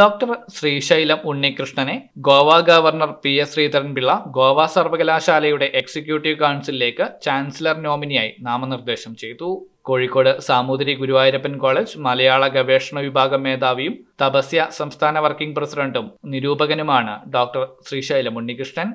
doctor Sreesailam ഉണ്ണികൃഷ്ണനെ Goa governor P S Sreedharan Pillai Goa സർവകലാശാലയുടെ executive കൗൺസിലിലേക്ക് chancellor നോമിനിയായി നാമനിർദ്ദേശം ചെയ്തു കോഴിക്കോട് സാമൂതിരി ഗുരുവായൂരപ്പൻ കോളേജ് മലയാള ഗവേഷണ വിഭാഗം മേധാവിയും തപസ്യ സംസ്ഥാന വർക്കിംഗ് പ്രസിഡന്റും നിരൂപകനുമാണ് ഡോക്ടർ ശ്രീശൈലം ഉണ്ണികൃഷ്ണൻ